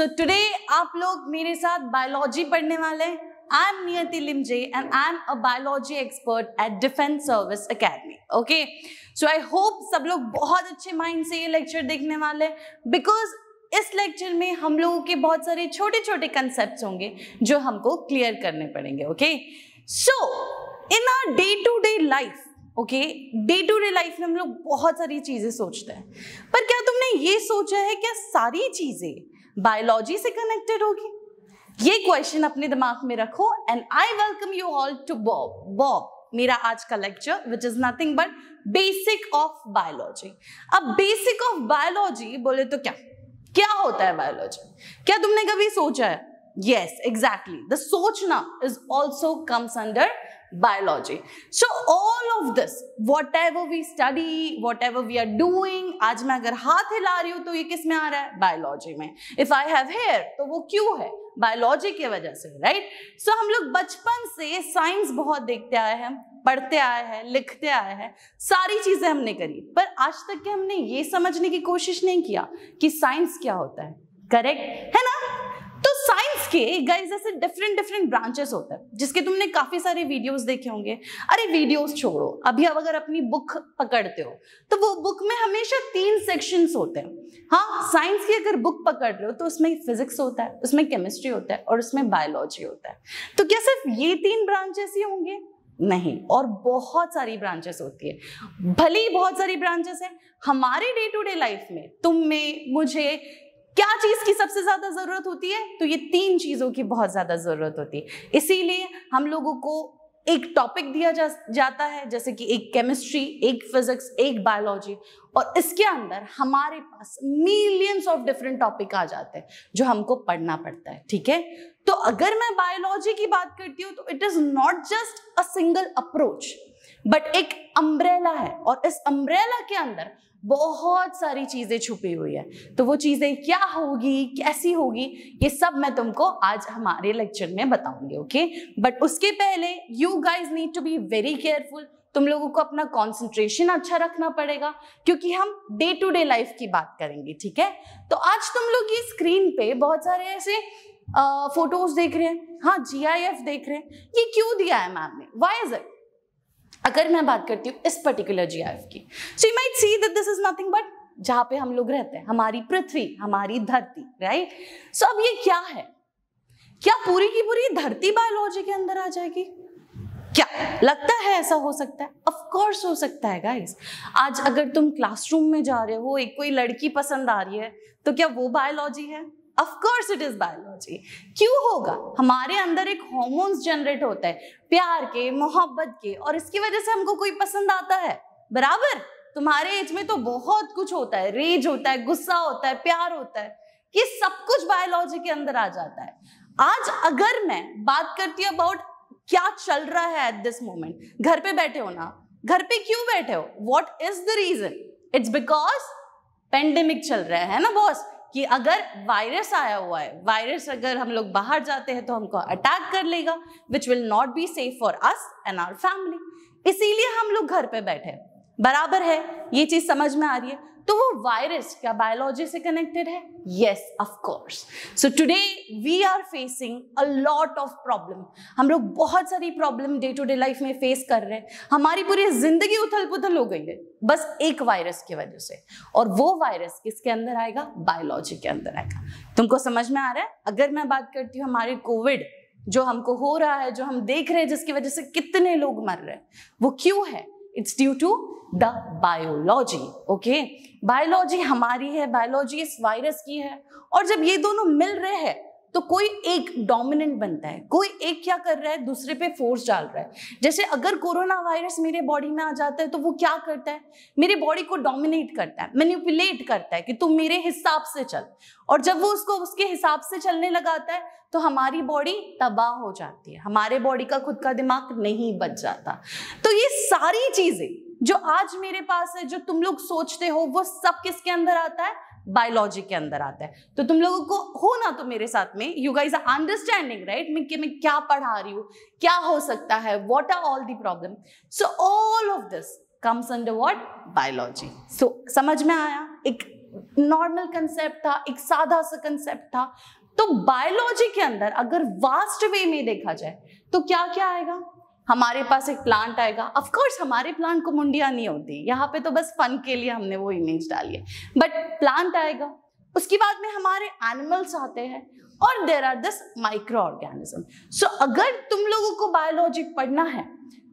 So today आप लोग मेरे साथ बायोलॉजी पढ़ने वाले हैं I am Niyati Limje and I am a biology expert at defence service academy okay so I hope सब लोग बहुत अच्छे माइंड से ये लेक्चर देखने वाले हैं बिकॉज इस लेक्चर में हम लोगों के बहुत सारे छोटे छोटे कंसेप्ट होंगे जो हमको क्लियर करने पड़ेंगे okay so in our day to day life okay day to day life में हम लोग बहुत सारी चीजें सोचते हैं पर क्या तुमने ये सोचा है क्या सारी चीजें बायोलॉजी से कनेक्टेड होगी ये क्वेश्चन अपने दिमाग में रखो and I welcome you all to बॉब बॉब मेरा आज का lecture which is nothing but basic of biology अब बेसिक ऑफ बायोलॉजी बोले तो क्या क्या होता है बायोलॉजी क्या तुमने कभी सोचा है यस एग्जैक्टली द सोचना is also comes under biology. So all of this, whatever we study, whatever we are doing, aaj main agar haath hila rahi hu to ye kis mein aa raha hai biology mein if i have hair to wo kyu hai biology की वजह से right right? सो so, हम लोग बचपन से science बहुत देखते आए हैं पढ़ते आए हैं लिखते आए हैं सारी चीजें हमने करी पर आज तक के हमने ये समझने की कोशिश नहीं किया कि साइंस क्या होता है करेक्ट है ना के गाइस ऐसे डिफरेंट डिफरेंट ब्रांचेस होते हैं जिसके तुमने काफी सारे वीडियोस देखे होंगे अरे वीडियोस छोड़ो अभी अब अगर अपनी बुक पकड़ते हो तो वो बुक में हमेशा तीन सेक्शंस होते हैं हाँ साइंस की अगर बुक पकड़ रहे हो तो उसमें फिजिक्स होता है उसमें केमिस्ट्री होता है और उसमें बायोलॉजी होता है तो क्या सिर्फ ये तीन ब्रांचेस ही होंगे नहीं और बहुत सारी ब्रांचेस होती है भले ही बहुत सारी ब्रांचेस हैं हमारे डे टू डे लाइफ में तुम में मुझे क्या चीज की सबसे ज्यादा जरूरत होती है तो ये तीन चीजों की बहुत ज्यादा जरूरत होती है इसीलिए हम लोगों को एक टॉपिक दिया जा, जाता है जैसे कि एक केमिस्ट्री एक फिजिक्स एक बायोलॉजी और इसके अंदर हमारे पास मिलियंस ऑफ डिफरेंट टॉपिक आ जाते हैं जो हमको पढ़ना पड़ता है ठीक है तो अगर मैं बायोलॉजी की बात करती हूँ तो it is not just a single approach but एक अम्ब्रेला है और इस अम्ब्रेला के अंदर बहुत सारी चीजें छुपी हुई है तो वो चीजें क्या होगी कैसी होगी ये सब मैं तुमको आज हमारे लेक्चर में बताऊंगी ओके बट उसके पहले you guys need to be very careful तुम लोगों को अपना कंसंट्रेशन अच्छा रखना पड़ेगा क्योंकि हम डे टू डे लाइफ की बात करेंगे ठीक है तो आज तुम लोग ये स्क्रीन पे बहुत सारे ऐसे फोटोज देख रहे हैं हाँ जी देख रहे हैं ये क्यों दिया है मैम ने वाई इज इट अगर मैं बात करती हूँ इस पर्टिकुलर जी एफ की so you might see that this is nothing but जहाँ पे हम लोग रहते हैं हमारी पृथ्वी हमारी धरती राइट सो so अब ये क्या है क्या पूरी की पूरी धरती बायोलॉजी के अंदर आ जाएगी क्या लगता है ऐसा हो सकता है ऑफ कोर्स हो सकता है गाइस आज अगर तुम क्लासरूम में जा रहे हो एक कोई लड़की पसंद आ रही है तो क्या वो बायोलॉजी है of course it is biology क्यों होगा हमारे अंदर एक हॉर्मोन्स जनरेट होता है प्यार के मोहब्बत के और इसकी वजह से हमको कोई पसंद आता है बराबर तुम्हारे एज में तो बहुत कुछ होता है रेज होता है गुस्सा होता है प्यार होता है कि सब कुछ बायोलॉजी के अंदर आ जाता है आज अगर मैं बात करती हूँ अबाउट क्या चल रहा है एट दिस मोमेंट घर पे बैठे हो ना घर पे क्यों बैठे हो what is the reason it's because pandemic चल रहा है ना बॉस कि अगर वायरस आया हुआ है वायरस अगर हम लोग बाहर जाते हैं तो हमको अटैक कर लेगा which will not be safe for us and our family इसीलिए हम लोग घर पे बैठे बराबर है ये चीज़ समझ में आ रही है तो वो वायरस क्या बायोलॉजी से कनेक्टेड है yes of course so today we are facing a lot of problem हम लोग बहुत सारी problem day to day life में फेस कर रहे हैं हमारी पूरी जिंदगी उथल पुथल हो गई है बस एक वायरस की वजह से और वो वायरस किसके अंदर आएगा बायोलॉजी के अंदर आएगा तुमको समझ में आ रहा है अगर मैं बात करती हूँ हमारे कोविड जो हमको हो रहा है जो हम देख रहे हैं जिसकी वजह से कितने लोग मर रहे हैं वो क्यों है it's due to the biology okay biology हमारी है बायोलॉजी इस वायरस की है और जब ये दोनों मिल रहे हैं तो कोई एक डोमिनेंट बनता है कोई एक क्या कर रहा है दूसरे पे फोर्स डाल रहा है जैसे अगर कोरोना वायरस मेरे बॉडी में आ जाता है तो वो क्या करता है मेरे बॉडी को डोमिनेट करता है मैनिपुलेट करता है कि तुम मेरे हिसाब से चल और जब वो उसको उसके हिसाब से चलने लगाता है तो हमारी बॉडी तबाह हो जाती है हमारे बॉडी का खुद का दिमाग नहीं बच जाता तो ये सारी चीजें जो आज मेरे पास है जो तुम लोग सोचते हो वो सब किसके अंदर आता है बायोलॉजी के अंदर आता है तो तुम लोगों को हो ना तो मेरे साथ में you guys are understanding right मैं कि मैं क्या पढ़ा रही हूँ क्या हो सकता है what are all the problem so all of this comes under what biology so समझ में आया एक नॉर्मल कंसेप्ट था एक साधा सा कंसेप्ट था तो बायोलॉजी के अंदर अगर वास्ट वे में देखा जाए तो क्या क्या आएगा हमारे पास एक प्लांट आएगा ऑफकोर्स हमारे प्लांट को मुंडिया नहीं होती यहाँ पे तो बस फन के लिए हमने वो इमेज डाली है बट प्लांट आएगा उसके बाद में हमारे एनिमल्स आते हैं और there are thus microorganism so अगर तुम लोगों को बायोलॉजी पढ़ना है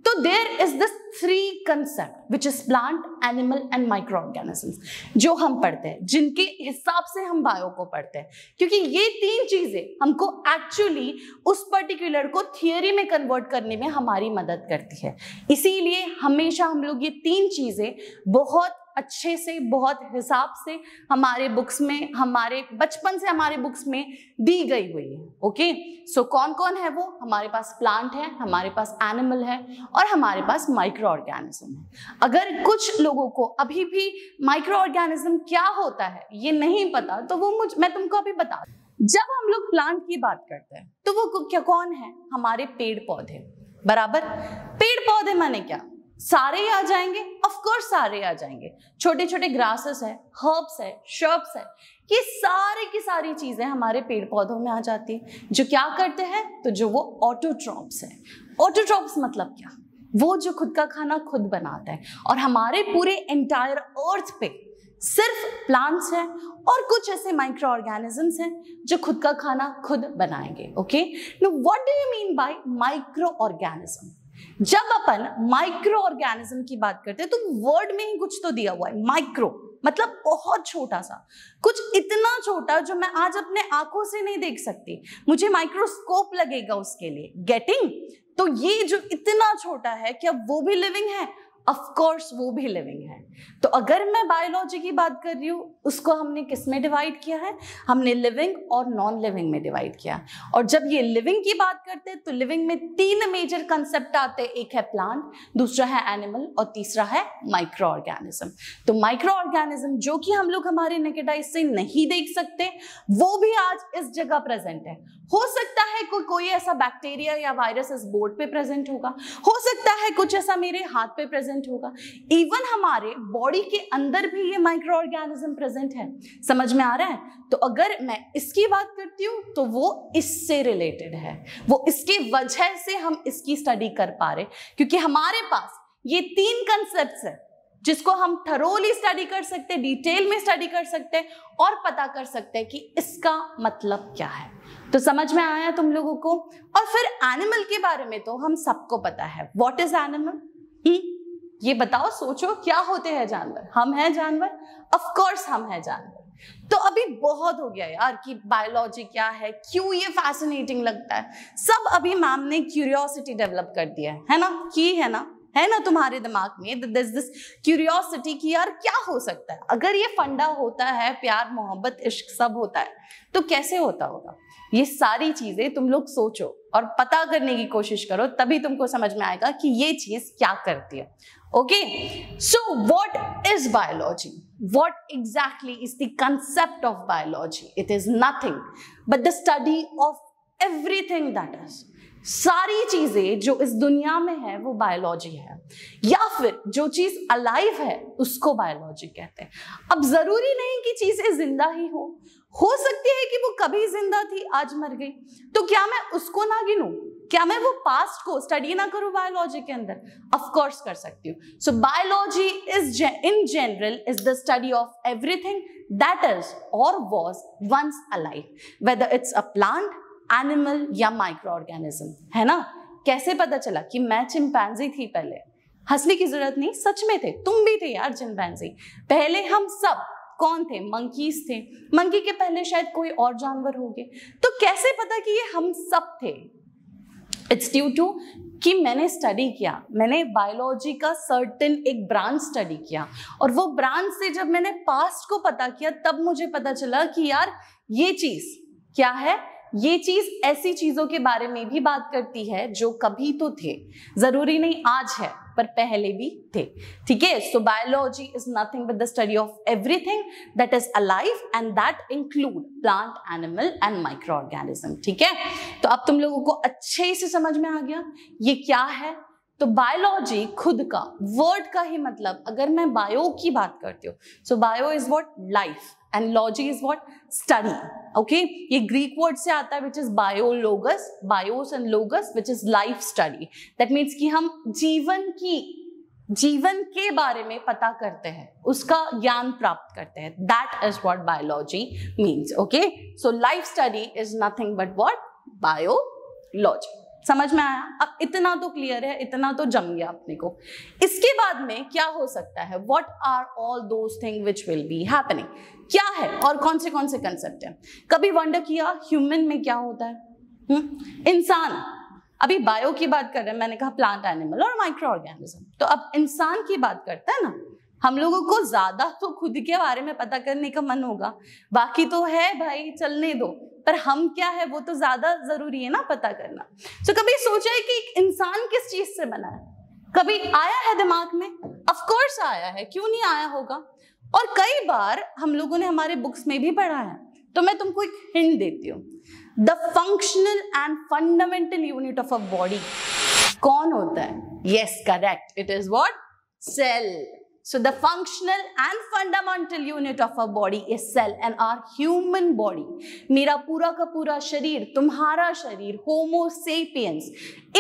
तो there is this three concept which is plant animal and microorganism जो हम पढ़ते हैं जिनके हिसाब से हम बायो को पढ़ते हैं क्योंकि ये तीन चीजें हमको एक्चुअली उस पर्टिकुलर को थियोरी में कन्वर्ट करने में हमारी मदद करती है इसीलिए हमेशा हम लोग ये तीन चीजें बहुत अच्छे से बहुत हिसाब से हमारे बुक्स में हमारे बचपन से हमारे बुक्स में दी गई हुई है ओके सो कौन कौन है वो हमारे पास प्लांट है हमारे पास एनिमल है और हमारे पास माइक्रो ऑर्गेनिज्म है अगर कुछ लोगों को अभी भी माइक्रो ऑर्गेनिज्म क्या होता है ये नहीं पता तो वो मुझ मैं तुमको अभी बता जब हम लोग प्लांट की बात करते हैं तो वो क्या कौन है हमारे पेड़ पौधे बराबर पेड़ पौधे माने क्या सारे ही आ जाएंगे ऑफकोर्स सारे आ जाएंगे छोटे छोटे ग्रासेस है हर्ब्स है शर्ब्स है ये सारे की सारी चीज़ें हमारे पेड़ पौधों में आ जाती है जो क्या करते हैं तो जो वो ऑटोट्रॉप्स है ऑटोट्रॉप्स मतलब क्या वो जो खुद का खाना खुद बनाता है और हमारे पूरे एंटायर अर्थ पे सिर्फ प्लांट्स हैं और कुछ ऐसे माइक्रो ऑर्गेनिजम्स हैं जो खुद का खाना खुद बनाएंगे okay no what do you mean by microorganism जब अपन माइक्रो ऑर्गेनिज्म की बात करते हैं तो वर्ड में ही कुछ तो दिया हुआ है माइक्रो मतलब बहुत छोटा सा कुछ इतना छोटा जो मैं आज अपने आंखों से नहीं देख सकती मुझे माइक्रोस्कोप लगेगा उसके लिए गेटिंग तो ये जो इतना छोटा है क्या वो भी लिविंग है ऑफ वो भी लिविंग है तो अगर मैं बायोलॉजी की बात कर रही हूँ उसको हमने किस में डिवाइड किया है हमने लिविंग और नॉन लिविंग में डिवाइड किया और जब ये लिविंग की बात करते हैं तो लिविंग में तीन मेजर कंसेप्ट आते हैं एक है प्लांट दूसरा है एनिमल और तीसरा है माइक्रो ऑर्गेनिज्म तो माइक्रो ऑर्गेनिज्म जो कि हम लोग हमारे नेगेटाइज से नहीं देख सकते वो भी आज इस जगह प्रेजेंट है हो सकता है कोई कोई ऐसा बैक्टीरिया या वायरस इस बोर्ड पे प्रेजेंट होगा हो सकता है कुछ ऐसा मेरे हाथ पे प्रेजेंट प्रेजेंट होगा इवन हमारे बॉडी के अंदर भी ये माइक्रो ऑर्गेनिज्म प्रेजेंट है समझ में आ रहा है तो अगर मैं इसकी बात करती हूँ तो वो इससे रिलेटेड है वो इसकी वजह से हम इसकी स्टडी कर पा रहे क्योंकि हमारे पास ये तीन कंसेप्ट है जिसको हम थरोली स्टडी कर सकते हैं डिटेल में स्टडी कर सकते हैं और पता कर सकते हैं कि इसका मतलब क्या है तो समझ में आया तुम लोगों को और फिर एनिमल के बारे में तो हम सबको पता है व्हाट इज एनिमल ये बताओ सोचो क्या होते हैं जानवर हम हैं जानवर ऑफ कोर्स हम हैं जानवर तो अभी बहुत हो गया यार कि बायोलॉजी क्या है क्यों ये फैसिनेटिंग लगता है सब अभी मैम ने क्यूरियोसिटी डेवलप कर दिया है है ना की है ना है ना तुम्हारे दिमाग में दिस दिस क्यूरियोसिटी की यार क्या हो सकता है अगर ये फंडा होता है प्यार मोहब्बत इश्क सब होता है तो कैसे होता होगा ये सारी चीजें तुम लोग सोचो और पता करने की कोशिश करो तभी तुमको समझ में आएगा कि ये चीज क्या करती है okay so what is biology what exactly is the concept of biology it is nothing but the study of everything that is सारी चीजें जो इस दुनिया में है वो बायोलॉजी है या फिर जो चीज अलाइव है उसको बायोलॉजी कहते हैं अब जरूरी नहीं कि चीजें जिंदा ही हो हो सकती है कि वो कभी जिंदा थी आज मर गई तो क्या मैं उसको ना गिनूं क्या मैं वो पास्ट को स्टडी ना करूं बायोलॉजी के अंदर ऑफ कोर्स कर सकती हूँ so biology is in general is the study of everything that is और was once alive whether it's a plant animal या माइक्रो ऑर्गेनिज्म है ना कैसे पता चला कि मैं चिंपैंजी थी पहले हंसने की जरूरत नहीं सच में थे तुम भी थे यार चिंपैंजी पहले हम सब कौन थे मंकीज थे मंकी के पहले शायद कोई और जानवर हो गए तो कैसे पता कि ये हम सब थे इट्स ड्यू टू कि मैंने स्टडी किया मैंने बायोलॉजी का सर्टेन एक ब्रांच स्टडी किया और वो ब्रांच से जब मैंने पास्ट को पता किया तब मुझे पता चला कि यार ये चीज़ क्या है ये चीज ऐसी चीजों के बारे में भी बात करती है जो कभी तो थे जरूरी नहीं आज है पर पहले भी थे ठीक है so biology is nothing but the study of everything that is alive and that include plant animal and microorganism ठीक है तो अब तुम लोगों को अच्छे से समझ में आ गया ये क्या है तो बायोलॉजी खुद का वर्ड का ही मतलब अगर मैं बायो की बात करती हूँ so bio is what life and logy is what study okay ye greek word se aata hai which is biologos bios and logos which is life study that means ki hum jeevan ki जीवन के बारे में पता करते हैं उसका ज्ञान प्राप्त करते हैं that is what biology means okay so life study is nothing but what biology समझ में आया अब इतना तो क्लियर है इतना तो जम गया अपने को इसके बाद में क्या हो सकता है what are all those thing which will be happening क्या है और कौन से कौन से कंसेप्ट है कभी वंडर किया ह्यूमन में क्या होता है हम्म? इंसान अभी बायो की बात कर रहे हैं मैंने कहा प्लांट एनिमल और माइक्रो ऑर्गेनिज्म तो अब इंसान की बात करते हैं ना हम लोगों को ज्यादा तो खुद के बारे में पता करने का मन होगा बाकी तो है भाई चलने दो पर हम क्या है वो तो ज्यादा जरूरी है ना पता करना तो कभी सोचा है कि इंसान किस चीज से बना है कभी आया है दिमाग में ऑफ कोर्स आया है क्यों नहीं आया होगा और कई बार हम लोगों ने हमारे बुक्स में भी पढ़ा है तो मैं तुमको एक हिंट देती हूँ the functional and fundamental unit of a body कौन होता है yes correct it is what cell So the functional and fundamental unit of our body is cell and our human body. मेरा पूरा का पूरा शरीर तुम्हारा शरीर होमो सेपियंस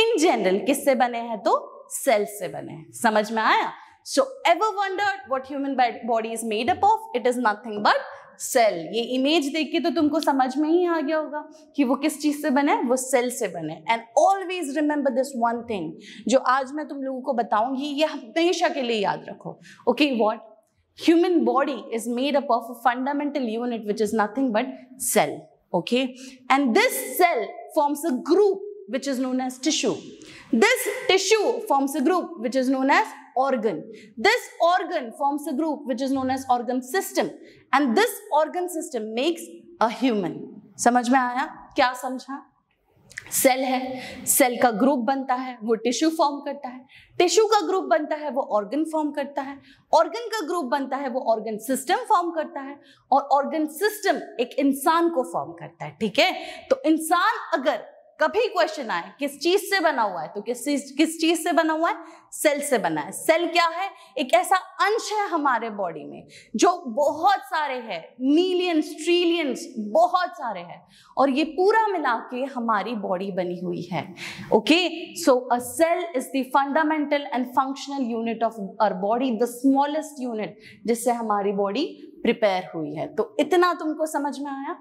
इन जनरल किससे बने हैं तो सेल से बने हैं समझ में आया so ever wondered what human body is made up of it is nothing but cell ये इमेज देख के तो तुमको समझ में ही आ गया होगा कि वो किस चीज़ से बने वो सेल से बने and always remember this one thing जो आज मैं तुम लोगों को बताऊंगी ये हमेशा के लिए याद रखो okay what human body is made up of fundamental unit which is nothing but cell okay and this cell forms a group which is known as tissue. This tissue forms a group which is known as organ. This organ forms a group which is known as organ system. And this organ system makes a human. samajh mein aaya kya samjha cell है cell का group बनता है वो tissue form करता है tissue का group बनता है वो ऑर्गन फॉर्म करता है ऑर्गन का ग्रुप बनता है वो ऑर्गन सिस्टम फॉर्म करता है और ऑर्गन सिस्टम एक इंसान को फॉर्म करता है ठीक है तो इंसान अगर कभी क्वेश्चन आए किस चीज से बना हुआ है तो किस चीज किस चीज से बना हुआ है सेल से बना है सेल क्या है एक ऐसा अंश है हमारे बॉडी में जो बहुत सारे हैं मिलियंस ट्रिलियंस बहुत सारे हैं और ये पूरा मिला के हमारी बॉडी बनी हुई है okay so a cell is the fundamental and functional unit of our body the smallest unit जिससे हमारी बॉडी प्रिपेयर हुई है तो इतना तुमको समझ में आया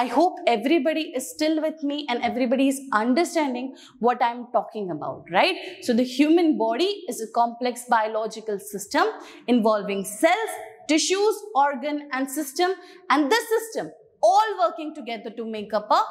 I hope everybody is still with me and everybody is understanding what I am talking about right so the human body is a complex biological system involving cells tissues organ and system and this system all working together to make up a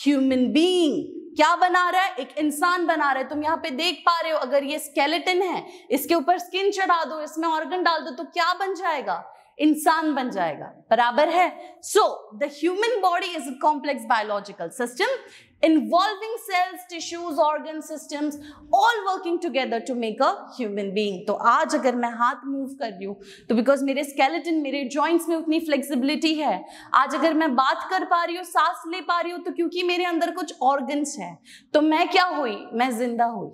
human क्या बना रहा है एक इंसान बना रहा है तुम यहाँ पे देख पा रहे हो अगर ये स्केलेटन है इसके ऊपर स्किन चढ़ा दो इसमें ऑर्गन डाल दो तो क्या बन जाएगा इंसान बन जाएगा बराबर है so the human body is a complex biological system involving cells tissues organ system all working together to make a human being तो आज अगर मैं हाथ मूव कर रही हूँ तो बिकॉज मेरे स्केलेटन मेरे जॉइंट्स में उतनी फ्लेक्सिबिलिटी है आज अगर मैं बात कर पा रही हूँ सांस ले पा रही हूँ तो क्योंकि मेरे अंदर कुछ ऑर्गन्स हैं तो मैं क्या हुई मैं जिंदा हुई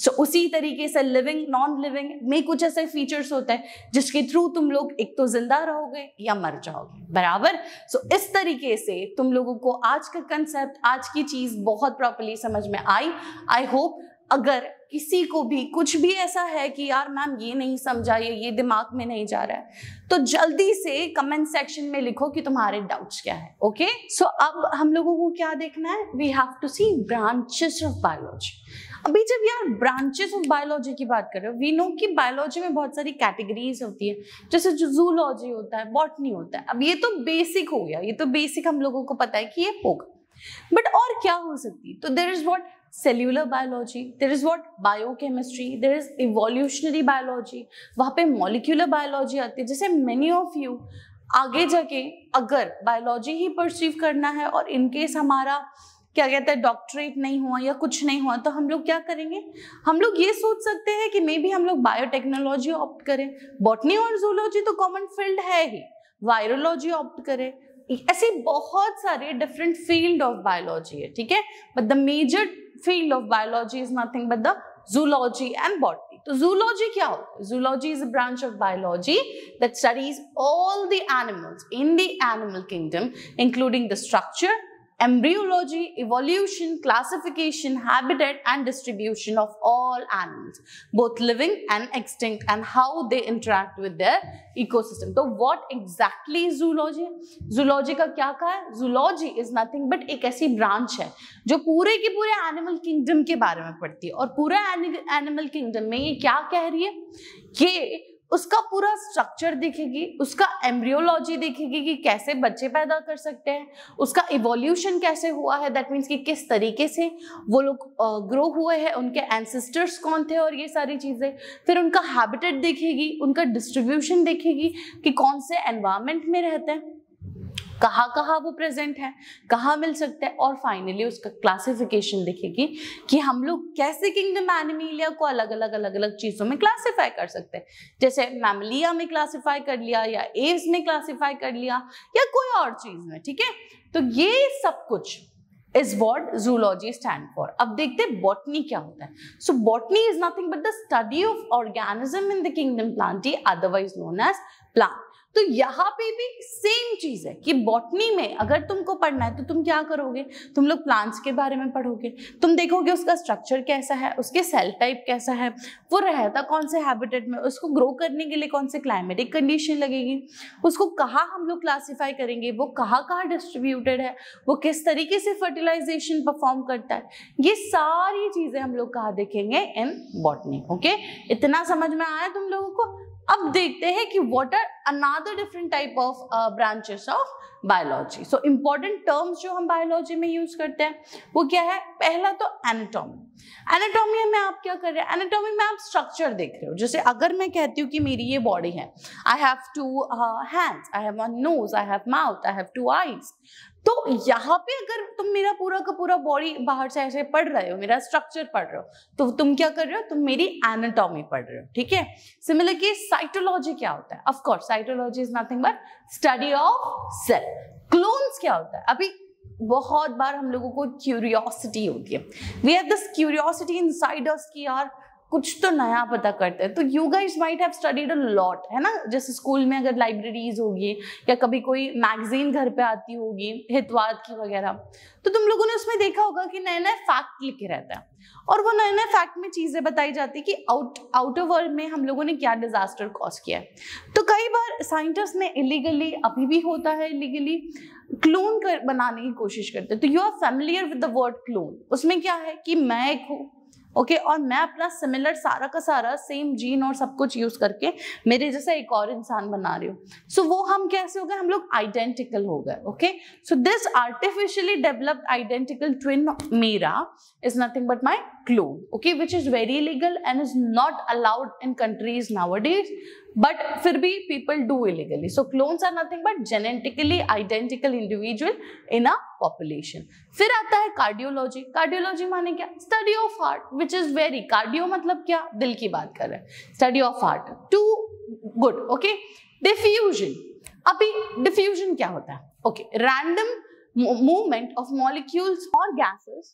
सो so, उसी तरीके से लिविंग नॉन लिविंग में कुछ ऐसे फीचर्स होते हैं जिसके थ्रू तुम लोग एक तो जिंदा रहोगे या मर जाओगे बराबर सो so, इस तरीके से तुम लोगों को आज का कंसेप्ट आज की चीज़ बहुत प्रॉपरली समझ में आई आई होप अगर किसी को भी कुछ भी ऐसा है कि यार मैम ये नहीं समझा ये ये दिमाग में नहीं जा रहा है तो जल्दी से कमेंट सेक्शन में लिखो कि तुम्हारे डाउट्स क्या है ओके okay? सो so, अब हम लोगों को क्या देखना है we have to see branches of biology अभी जब यार ब्रांचेस ऑफ बायोलॉजी की बात कर रहे हो वी नो कि बायोलॉजी में बहुत सारी कैटेगरीज होती है जैसे जो जूलॉजी होता है बॉटनी होता है अब ये तो बेसिक हो गया ये तो बेसिक हम लोगों को पता है कि ये होगा बट और क्या हो सकती तो there is what cellular biology there is what biochemistry there is evolutionary biology वहाँ पे मॉलिक्यूलर बायोलॉजी आती है जैसे मेनी ऑफ यू आगे जाके अगर बायोलॉजी ही परसीव करना है और इनकेस हमारा क्या कहते हैं डॉक्टरेट नहीं हुआ या कुछ नहीं हुआ तो हम लोग क्या करेंगे हम लोग ये सोच सकते हैं कि मे बी हम लोग बायोटेक्नोलॉजी ऑप्ट करें बॉटनी और जूलॉजी तो कॉमन फील्ड है ही वायरोलॉजी ऑप्ट करें ऐसे बहुत सारे डिफरेंट फील्ड ऑफ बायोलॉजी है ठीक है but the major field of biology is nothing but the zoology and botany तो जूलॉजी क्या होता है zoology is a branch of biology that studies all the animals in the animal kingdom including the structure embryology, evolution, classification, habitat and distribution of all animals, both living and extinct and how they interact with their ecosystem. So what exactly is zoology? Zoology का क्या कहा है? Zoology is nothing but एक ऐसी branch है जो पूरे के पूरे animal kingdom के बारे में पढ़ती है और पूरे animal kingdom में ये क्या कह रही है? ये उसका पूरा स्ट्रक्चर दिखेगी उसका एम्ब्रियोलॉजी दिखेगी कि कैसे बच्चे पैदा कर सकते हैं उसका इवोल्यूशन कैसे हुआ है दैट मीन्स कि किस तरीके से वो लोग ग्रो हुए हैं उनके एंसेस्टर्स कौन थे और ये सारी चीज़ें फिर उनका हैबिटेट दिखेगी उनका डिस्ट्रीब्यूशन दिखेगी कि कौन से एनवायरमेंट में रहते हैं कहाँ कहाँ वो प्रेजेंट है कहाँ मिल सकता है और फाइनली उसका क्लासिफिकेशन दिखेगी कि हम लोग कैसे किंगडम एनिमिलिया को अलग अलग अलग अलग चीज़ों में क्लासिफाई कर सकते हैं जैसे मैमलिया में क्लासिफाई कर लिया या एव्स में क्लासिफाई कर लिया या कोई और चीज़ में ठीक है तो ये सब कुछ is what zoology stand for अब देखते हैं बॉटनी क्या होता है so botany is nothing but the study of organism in the kingdom plant ही अदरवाइज नोन एज प्लांट तो यहाँ पे भी सेम चीज है कि बॉटनी में अगर तुमको पढ़ना है तो तुम क्या करोगे तुम लोग प्लांट्स के बारे में पढ़ोगे तुम देखोगे उसका स्ट्रक्चर कैसा है उसके सेल टाइप कैसा है वो रहता कौन से हैबिटेट में उसको ग्रो करने के लिए कौन से क्लाइमेटिक कंडीशन लगेगी उसको कहाँ हम लोग क्लासीफाई करेंगे वो कहाँ कहाँ डिस्ट्रीब्यूटेड है वो किस तरीके से फर्टिलाइजेशन परफॉर्म करता है ये सारी चीजें हम लोग कहाँ देखेंगे इन बॉटनी ओके इतना समझ में आया तुम लोगों को अब देखते हैं कि what are another different type of branches of biology so important terms जो हम बायोलॉजी में यूज करते हैं वो क्या है पहला तो एनाटॉमी एनाटॉमी में आप क्या कर रहे हैं एनाटॉमी में आप स्ट्रक्चर देख रहे हो जैसे अगर मैं कहती हूँ कि मेरी ये बॉडी है I have two hands I have nose I have mouth I have two eyes तो यहाँ पे अगर तुम मेरा पूरा का पूरा बॉडी बाहर से ऐसे पढ़ रहे हो मेरा स्ट्रक्चर पढ़ रहे हो तो तुम क्या कर रहे हो तुम मेरी एनाटॉमी पढ़ रहे हो ठीक है सिमिलर की साइटोलॉजी क्या होता है of course cytology is nothing but study of cell clones क्या होता है अभी बहुत बार हम लोगों को क्यूरियोसिटी होती है we have this curiosity inside की यार कुछ तो नया पता करते हैं तो you guys might have studied a lot है ना जैसे स्कूल में अगर लाइब्रेरीज होगी या कभी कोई मैगजीन घर पे आती होगी हितवाद की वगैरह तो तुम लोगों ने उसमें देखा होगा कि नए नए फैक्ट लिखे रहते हैं और वो नए नए फैक्ट में चीज़ें बताई जाती कि आउट आउटर वर्ल्ड में हम लोगों ने क्या डिजास्टर कॉज किया है तो कई बार साइंटिस्ट ने इलीगली अभी भी होता है इलीगली क्लोन कर बनाने की कोशिश करते हैं तो you are familiar with the word clone उसमें क्या है कि मैं एक हूँ ओके okay, और मैं अपना सिमिलर सारा का सारा सेम जीन और सब कुछ यूज करके मेरे जैसा एक और इंसान बना रही हूँ सो so, वो हम कैसे हो गए हम लोग आइडेंटिकल हो गए okay so this artificially developed identical twin मेरा is nothing but my clone okay which is very illegal and is not allowed in countries nowadays but fir bhi people do illegally so clones are nothing but genetically identical individual in a population फिर aata hai cardiology cardiology mane kya study of heart which is very cardio matlab kya dil ki baat kar रहे हैं study of heart too good okay diffusion अभी diffusion क्या होता है okay random movement of molecules or gases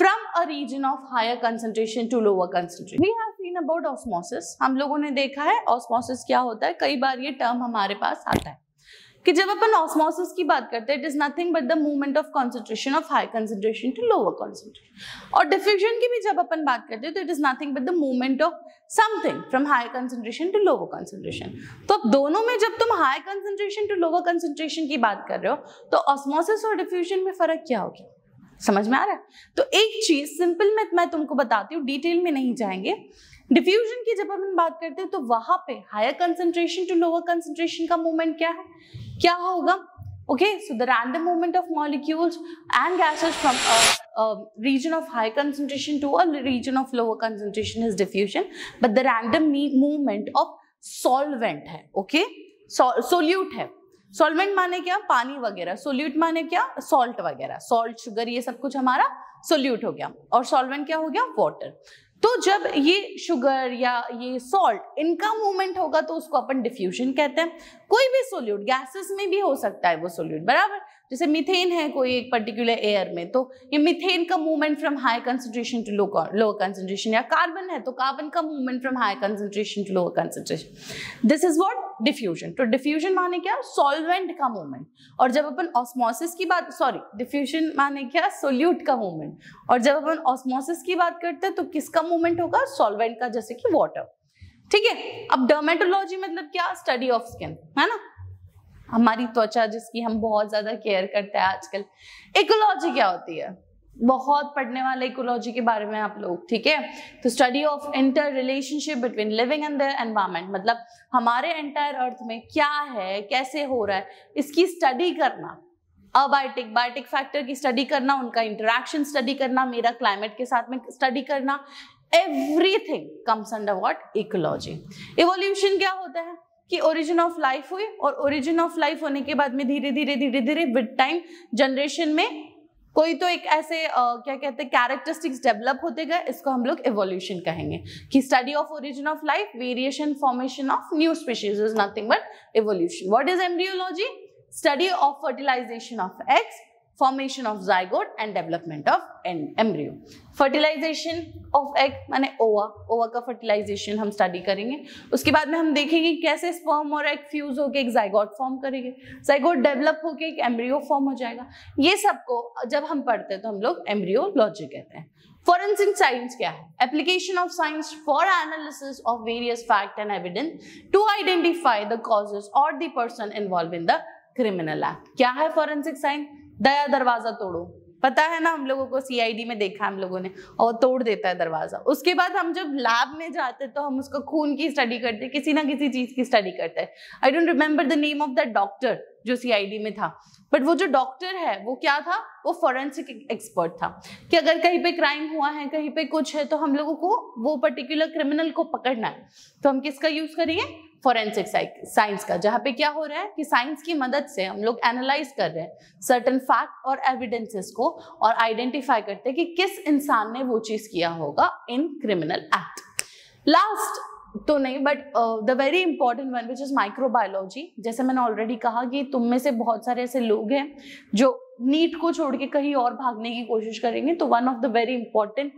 from a region of higher concentration to lower concentration. We have seen about osmosis. हम लोगों ने देखा है osmosis क्या होता है कई बार ये term हमारे पास आता है कि जब अपन ऑस्मोसिस की बात करते हैं it is nothing but the movement of concentration of high concentration to lower concentration और डिफ्यूजन की भी जब अपन बात करते हैं तो it is nothing but the movement of something from high concentration to lower concentration तो अब दोनों में जब तुम high concentration to lower concentration की बात कर रहे हो तो ऑस्मोसिस और डिफ्यूजन में फर्क क्या हो गया समझ में आ रहा है तो एक चीज सिंपल में मैं तुमको बताती हूँ डिटेल में नहीं जाएंगे डिफ्यूजन की जब हम बात करते हैं तो वहां पे higher concentration to lower concentration का मूवमेंट क्या है क्या होगा okay so the random movement of molecules and gases from region of high concentration to a region of lower concentration is diffusion but the random movement of solvent है okay okay? Solute है solvent माने क्या पानी वगैरह solute माने क्या salt वगैरह salt sugar ये सब कुछ हमारा सोल्यूट हो गया और सॉल्वेंट क्या हो गया वॉटर तो जब ये शुगर या ये सॉल्ट इनका मूवमेंट होगा तो उसको अपन डिफ्यूजन कहते हैं कोई भी सोल्यूट गैसेस में भी हो सकता है वो सोल्यूट बराबर जैसे मिथेन है कोई एक पर्टिकुलर एयर में तो ये मिथेन का movement from high concentration to low lower concentration या कार्बन है तो कार्बन का movement from high concentration to lower concentration this is what diffusion तो डिफ्यूजन माने क्या सॉल्वेंट का मूवमेंट और जब अपन ऑस्मोसिस की बात सॉरी डिफ्यूजन माने क्या सोल्यूट का मूवमेंट और जब अपन ऑस्मोसिस की बात करते हैं तो किसका मूवमेंट होगा सॉल्वेंट का जैसे कि वाटर ठीक है अब डर्मेटोलॉजी मतलब क्या स्टडी ऑफ स्किन है ना हमारी त्वचा जिसकी हम बहुत ज्यादा केयर करते हैं आजकल इकोलॉजी क्या होती है बहुत पढ़ने वाले इकोलॉजी के बारे में आप लोग ठीक है तो study of interrelationship between living and the environment मतलब हमारे एंटायर अर्थ में क्या है कैसे हो रहा है इसकी स्टडी करना अबायोटिक बायोटिक फैक्टर की स्टडी करना उनका इंटरेक्शन स्टडी करना मेरा क्लाइमेट के साथ में स्टडी करना everything comes under what ecology evolution क्या होता है कि ओरिजिन ऑफ लाइफ हुई और ओरिजिन ऑफ लाइफ होने के बाद में धीरे धीरे धीरे धीरे विद टाइम जनरेशन में कोई तो एक ऐसे आ, क्या कहते हैं कैरेक्टरिस्टिक्स डेवलप होते गए इसको हम लोग इवोल्यूशन कहेंगे कि study of origin of life variation formation of new species is nothing but evolution what is embryology study of fertilisation of eggs formation of zygote and development of an embryo. Fertilization of egg माने ओवा ओवा का fertilization हम study करेंगे उसके बाद में हम देखेंगे कैसे sperm और egg fuse होकर एक zygote form करेंगे zygote develop होकर एक embryo form हो जाएगा ये सबको जब हम पढ़ते हैं तो हम लोग embryology कहते हैं फॉरेंसिक साइंस क्या है application of science for analysis of various fact and evidence to identify the causes और the person involve in the criminal act क्या है फॉरेंसिक साइंस दया दरवाजा तोड़ो पता है ना हम लोगों को सीआईडी में देखा हम लोगों ने और तोड़ देता है दरवाजा उसके बाद हम जब लैब में जाते तो हम उसको खून की स्टडी करते किसी ना किसी चीज की स्टडी करते हैं I don't remember the name of the doctor जो सीआईडी में था बट वो जो डॉक्टर है वो क्या था वो फॉरेंसिक एक्सपर्ट था कि अगर कहीं पे क्राइम हुआ है कहीं पे कुछ है तो हम लोगों को वो पर्टिकुलर क्रिमिनल को पकड़ना है तो हम किसका यूज करेंगे फॉरेंसिक साइंस का जहाँ पे क्या हो रहा है कि साइंस की मदद से हम लोग एनालाइज कर रहे हैं सर्टन फैक्ट और एविडेंसेस को और आइडेंटिफाई करते हैं कि किस इंसान ने वो चीज़ किया होगा इन क्रिमिनल एक्ट लास्ट तो नहीं but the very important one which is microbiology जैसे मैंने ऑलरेडी कहा कि तुम में से बहुत सारे ऐसे लोग हैं जो नीट को छोड़ के कहीं और भागने की कोशिश करेंगे तो one of the very important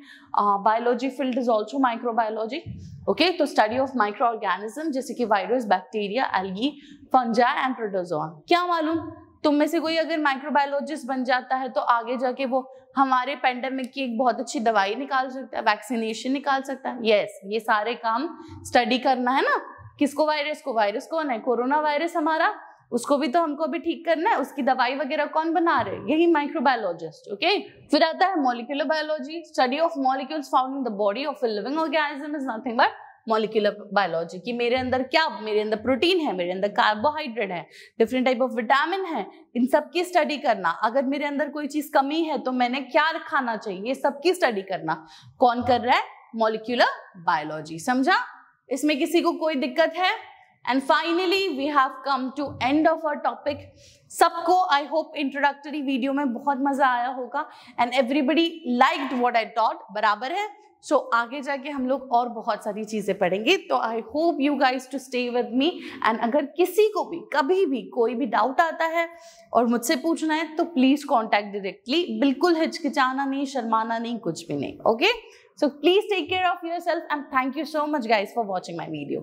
biology field is also microbiology okay तो स्टडी ऑफ माइक्रो ऑर्गेनिज्म जैसे कि virus bacteria algae fungi and protozoan क्या मालूम तुम में से कोई अगर माइक्रोबायोलॉजिस्ट बन जाता है तो आगे जाके वो हमारे पेंडेमिक की एक बहुत अच्छी दवाई निकाल सकता है वैक्सीनेशन निकाल सकता है यस ये सारे काम स्टडी करना है ना किसको वायरस को वायरस कौन है कोरोना वायरस हमारा उसको भी तो हमको भी ठीक करना है उसकी दवाई वगैरह कौन बना रहे यही माइक्रोबायोलॉजिस्ट ओके फिर आता है molecular biology study of molecules found in the body of a living organism is nothing but molecular biology कि मेरे अंदर क्या मेरे अंदर प्रोटीन है मेरे अंदर कार्बोहाइड्रेट है डिफरेंट टाइप ऑफ विटामिन है इन सब की स्टडी करना अगर मेरे अंदर कोई चीज कमी है तो मैंने क्या खाना चाहिए की स्टडी करना कौन कर रहा है मॉलिक्यूलर बायोलॉजी समझा इसमें किसी को कोई दिक्कत है and finally we have come to end of our topic सबको आई होप इंट्रोडक्टरी वीडियो में बहुत मजा आया होगा and everybody liked what I taught बराबर है सो so, आगे जाके हम लोग और बहुत सारी चीज़ें पढ़ेंगे तो I hope you guys to stay with me and अगर किसी को भी कभी भी कोई भी डाउट आता है और मुझसे पूछना है तो प्लीज़ कॉन्टैक्ट डायरेक्टली बिल्कुल हिचकिचाना नहीं शर्माना नहीं कुछ भी नहीं okay so please take care of your self and thank you so much guys for watching my video